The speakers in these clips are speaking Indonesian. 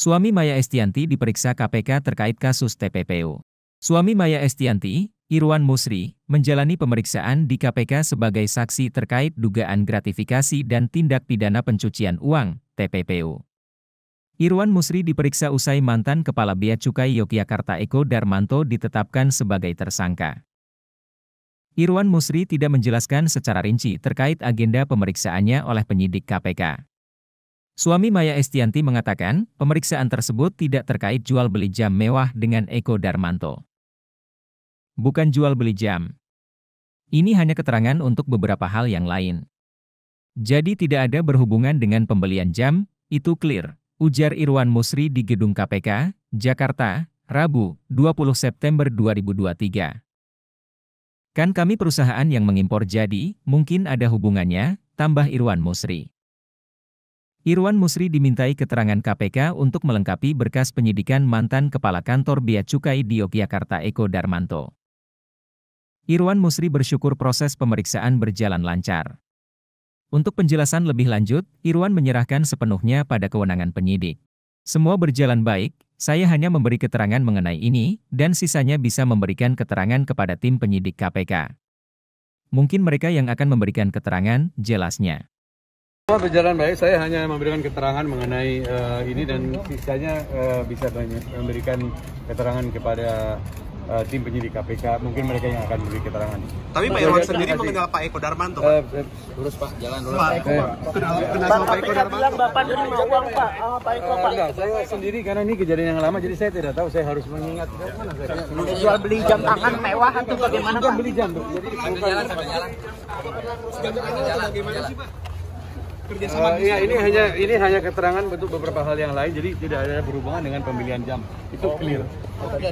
Suami Maya Estianti diperiksa KPK terkait kasus TPPU. Suami Maya Estianti, Irwan Musri, menjalani pemeriksaan di KPK sebagai saksi terkait dugaan gratifikasi dan tindak pidana pencucian uang, (TPPU). Irwan Musri diperiksa usai mantan Kepala Bea Cukai Yogyakarta Eko Darmanto ditetapkan sebagai tersangka. Irwan Musri tidak menjelaskan secara rinci terkait agenda pemeriksaannya oleh penyidik KPK. Suami Maya Estianti mengatakan, pemeriksaan tersebut tidak terkait jual beli jam mewah dengan Eko Darmanto. Bukan jual beli jam. Ini hanya keterangan untuk beberapa hal yang lain. Jadi tidak ada berhubungan dengan pembelian jam, itu clear, ujar Irwan Musri di Gedung KPK, Jakarta, Rabu, 20 September 2023. Kan kami perusahaan yang mengimpor jadi, mungkin ada hubungannya, tambah Irwan Musri. Irwan Musri dimintai keterangan KPK untuk melengkapi berkas penyidikan mantan Kepala Kantor Bea Cukai di Yogyakarta Eko Darmanto. Irwan Musri bersyukur proses pemeriksaan berjalan lancar. Untuk penjelasan lebih lanjut, Irwan menyerahkan sepenuhnya pada kewenangan penyidik. Semua berjalan baik, saya hanya memberi keterangan mengenai ini, dan sisanya bisa memberikan keterangan kepada tim penyidik KPK. Mungkin mereka yang akan memberikan keterangan, jelasnya. Berjalan baik, saya hanya memberikan keterangan mengenai uh, ini dan sisanya uh, bisa memberikan keterangan kepada uh, tim penyidik KPK, mungkin mereka yang akan memberi keterangan. Tapi Pak Irwan sendiri mengenal Pak Eko Darmanto. Uh, lurus Pak, jalan lurus. Pak Eko, Pak. Kenal, Pak, Eko Darmanto. bilang Bapak nerima uang Pak, oh, Pak Eko Pak. Enggak, saya sendiri karena ini kejadian yang lama, jadi saya tidak tahu, saya harus mengingat. saya? Jual beli jam tangan mewah atau bagaimana Pak? Beli jam, jadi jalan, Jalan Jalan, jalan. Jalan Jalan, jalan. Jalan, kerja uh, iya, ini gitu. hanya ini hanya keterangan bentuk beberapa hal yang lain jadi tidak ada berhubungan dengan pemilihan jam itu oh. clear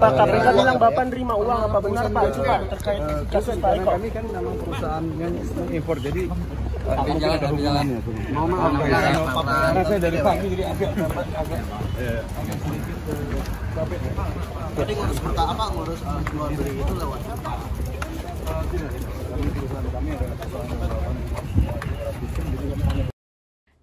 Pak Kapolri eh, bilang Bapak nerima uang apa benar Pak itu Pak terkait eh, kasus Pak Eko kami kan memang perusahaan yang impor jadi jalan jalan, ya,